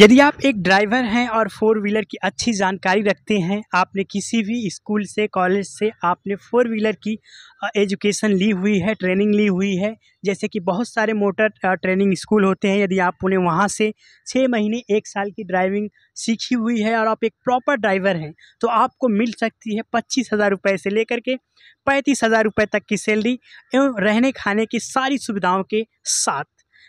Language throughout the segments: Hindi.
यदि आप एक ड्राइवर हैं और फोर व्हीलर की अच्छी जानकारी रखते हैं आपने किसी भी स्कूल से कॉलेज से आपने फोर व्हीलर की एजुकेशन ली हुई है ट्रेनिंग ली हुई है जैसे कि बहुत सारे मोटर ट्रेनिंग स्कूल होते हैं यदि आप उन्हें वहाँ से छः महीने एक साल की ड्राइविंग सीखी हुई है और आप एक प्रॉपर ड्राइवर हैं तो आपको मिल सकती है पच्चीस हज़ार रुपये से लेकर के पैंतीस हज़ार रुपये तक की सैलरी एवं रहने खाने की सारी सुविधाओं के साथ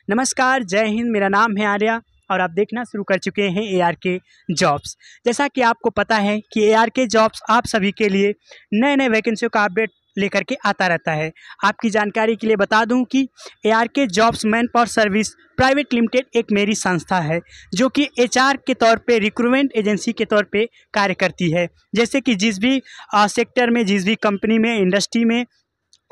नमस्कार जय हिंद मेरा नाम है आर्या और आप देखना शुरू कर चुके हैं ए आर के जॉब्स जैसा कि आपको पता है कि ए आर के जॉब्स आप सभी के लिए नए नए वैकेंसियों का अपडेट लेकर के आता रहता है आपकी जानकारी के लिए बता दूं कि A R K jobs man power service private limited एक मेरी संस्था है जो कि एच के तौर पे रिक्रूटमेंट एजेंसी के तौर पे कार्य करती है जैसे कि जिस भी आ, सेक्टर में जिस भी कंपनी में इंडस्ट्री में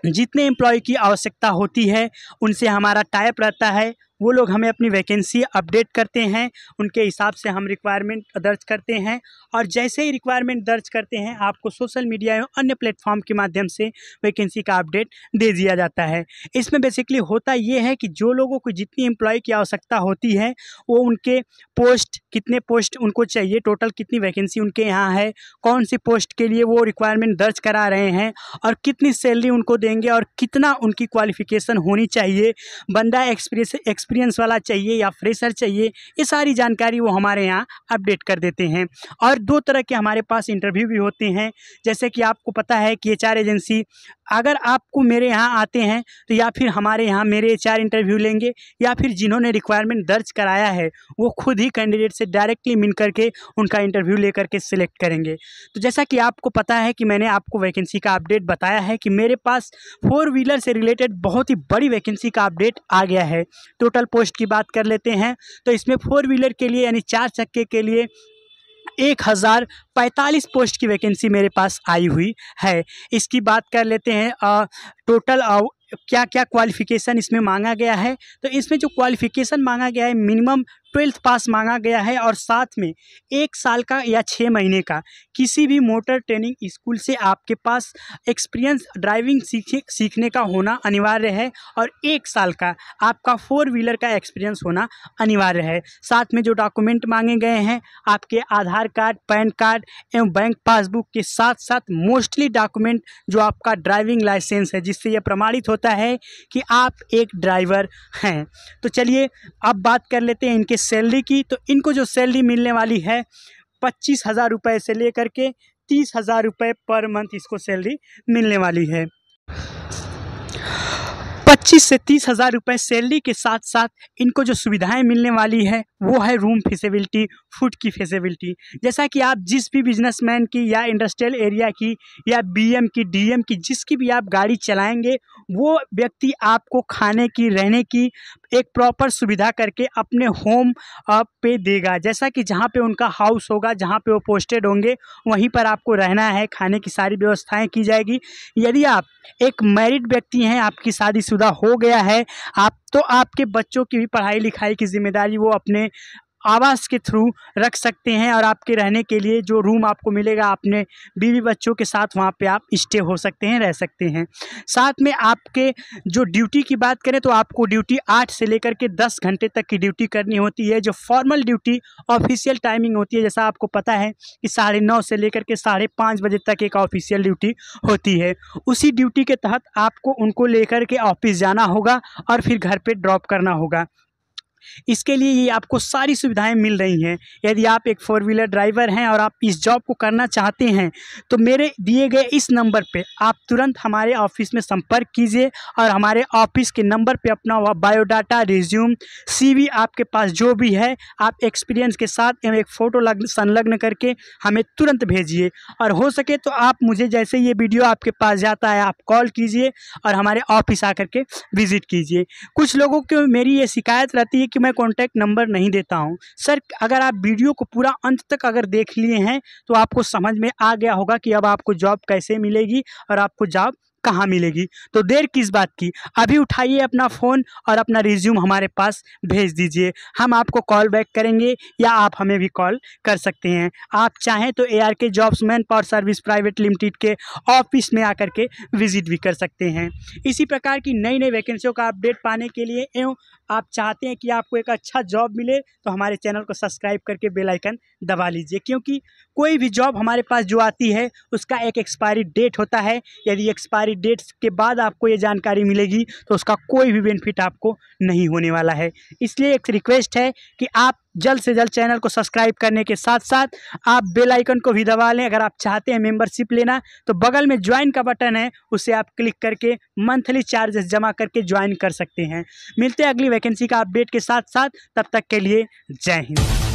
जितने एम्प्लॉय की आवश्यकता होती है उनसे हमारा टाइप रहता है वो लोग हमें अपनी वैकेंसी अपडेट करते हैं उनके हिसाब से हम रिक्वायरमेंट दर्ज करते हैं और जैसे ही रिक्वायरमेंट दर्ज करते हैं आपको सोशल मीडिया या अन्य प्लेटफॉर्म के माध्यम से वैकेंसी का अपडेट दे दिया जाता है इसमें बेसिकली होता ये है कि जो लोगों को जितनी एम्प्लॉय की आवश्यकता होती है वो उनके पोस्ट कितने पोस्ट उनको चाहिए टोटल कितनी वैकेंसी उनके यहाँ है कौन सी पोस्ट के लिए वो रिक्वायरमेंट दर्ज करा रहे हैं और कितनी सैलरी उनको देंगे और कितना उनकी क्वालिफिकेशन होनी चाहिए बंदा एक्सपीरियस एक्सपीरियंस वाला चाहिए या फ्रेशर चाहिए ये सारी जानकारी वो हमारे यहाँ अपडेट कर देते हैं और दो तरह के हमारे पास इंटरव्यू भी होते हैं जैसे कि आपको पता है कि एच एजेंसी अगर आपको मेरे यहाँ आते हैं तो या फिर हमारे यहाँ मेरे एच इंटरव्यू लेंगे या फिर जिन्होंने रिक्वायरमेंट दर्ज कराया है वो खुद ही कैंडिडेट से डायरेक्टली मिल करके उनका इंटरव्यू ले करके सिलेक्ट करेंगे तो जैसा कि आपको पता है कि मैंने आपको वैकेंसी का अपडेट बताया है कि मेरे पास फोर व्हीलर से रिलेटेड बहुत ही बड़ी वैकेंसी का अपडेट आ गया है टोटल पोस्ट की बात कर लेते हैं तो इसमें फोर व्हीलर के लिए यानी चार चक्के के लिए एक हज़ार पैंतालीस पोस्ट की वैकेंसी मेरे पास आई हुई है इसकी बात कर लेते हैं टोटल क्या क्या क्वालिफ़िकेशन इसमें मांगा गया है तो इसमें जो क्वालिफ़िकेशन मांगा गया है मिनिमम ट्वेल्थ पास मांगा गया है और साथ में एक साल का या छः महीने का किसी भी मोटर ट्रेनिंग स्कूल से आपके पास एक्सपीरियंस ड्राइविंग सीखे सीखने का होना अनिवार्य है और एक साल का आपका फोर व्हीलर का एक्सपीरियंस होना अनिवार्य है साथ में जो डॉक्यूमेंट मांगे गए हैं आपके आधार कार्ड पैन कार्ड एवं बैंक पासबुक के साथ साथ मोस्टली डॉक्यूमेंट जो आपका ड्राइविंग लाइसेंस है जिससे यह प्रमाणित होता होता है कि आप एक ड्राइवर हैं तो चलिए अब बात कर लेते हैं इनके सैलरी की तो इनको जो सैलरी मिलने वाली है पच्चीस हज़ार रुपये से लेकर के तीस हज़ार रुपये पर मंथ इसको सैलरी मिलने वाली है पच्चीस से तीस हज़ार रुपये सैलरी के साथ साथ इनको जो सुविधाएं मिलने वाली है वो है रूम फेसिबिलिटी फूड की फेसिबिलिटी जैसा कि आप जिस भी बिजनेसमैन की या इंडस्ट्रियल एरिया की या बीएम की डीएम की जिसकी भी आप गाड़ी चलाएंगे वो व्यक्ति आपको खाने की रहने की एक प्रॉपर सुविधा करके अपने होम पे देगा जैसा कि जहाँ पे उनका हाउस होगा जहाँ पे वो पोस्टेड होंगे वहीं पर आपको रहना है खाने की सारी व्यवस्थाएं की जाएगी यदि आप एक मैरिड व्यक्ति हैं आपकी शादीशुदा हो गया है आप तो आपके बच्चों की भी पढ़ाई लिखाई की जिम्मेदारी वो अपने आवास के थ्रू रख सकते हैं और आपके रहने के लिए जो रूम आपको मिलेगा आपने बीवी बच्चों के साथ वहाँ पे आप स्टे हो सकते हैं रह सकते हैं साथ में आपके जो ड्यूटी की बात करें तो आपको ड्यूटी आठ से लेकर के दस घंटे तक की ड्यूटी करनी होती है जो फॉर्मल ड्यूटी ऑफिशियल टाइमिंग होती है जैसा आपको पता है कि साढ़े नौ से लेकर के साढ़े पाँच बजे तक एक ऑफिशियल ड्यूटी होती है उसी ड्यूटी के तहत आपको उनको लेकर के ऑफिस जाना होगा और फिर घर पर ड्रॉप करना होगा इसके लिए ये आपको सारी सुविधाएं मिल रही हैं यदि आप एक फोर व्हीलर ड्राइवर हैं और आप इस जॉब को करना चाहते हैं तो मेरे दिए गए इस नंबर पे आप तुरंत हमारे ऑफिस में संपर्क कीजिए और हमारे ऑफिस के नंबर पे अपना बायोडाटा रिज्यूम सीवी आपके पास जो भी है आप एक्सपीरियंस के साथ एक फ़ोटो संलग्न करके हमें तुरंत भेजिए और हो सके तो आप मुझे जैसे ये वीडियो आपके पास जाता है आप कॉल कीजिए और हमारे ऑफिस आ के विज़िट कीजिए कुछ लोगों को मेरी ये शिकायत रहती है कि मैं कॉन्टैक्ट नंबर नहीं देता हूँ सर अगर आप वीडियो को पूरा अंत तक अगर देख लिए हैं तो आपको समझ में आ गया होगा कि अब आपको जॉब कैसे मिलेगी और आपको जॉब कहाँ मिलेगी तो देर किस बात की अभी उठाइए अपना फ़ोन और अपना रिज्यूम हमारे पास भेज दीजिए हम आपको कॉल बैक करेंगे या आप हमें भी कॉल कर सकते हैं आप चाहें तो A R K jobs man power service private limited के ऑफिस में आकर के विजिट भी कर सकते हैं इसी प्रकार की नई नई वैकेंसियों का अपडेट पाने के लिए एवं आप चाहते हैं कि आपको एक अच्छा जॉब मिले तो हमारे चैनल को सब्सक्राइब करके बेलाइकन दबा लीजिए क्योंकि कोई भी जॉब हमारे पास जो आती है उसका एक एक्सपायरी डेट होता है यदि एक्सपायरी डेट के बाद आपको ये जानकारी मिलेगी तो उसका कोई भी बेनिफिट आपको नहीं होने वाला है इसलिए एक रिक्वेस्ट है कि आप जल्द से जल्द चैनल को सब्सक्राइब करने के साथ साथ आप बेल आइकन को भी दबा लें अगर आप चाहते हैं मेंबरशिप लेना तो बगल में ज्वाइन का बटन है उसे आप क्लिक करके मंथली चार्जेस जमा करके ज्वाइन कर सकते हैं मिलते हैं अगली वैकेंसी का अपडेट के साथ साथ तब तक के लिए जय हिंद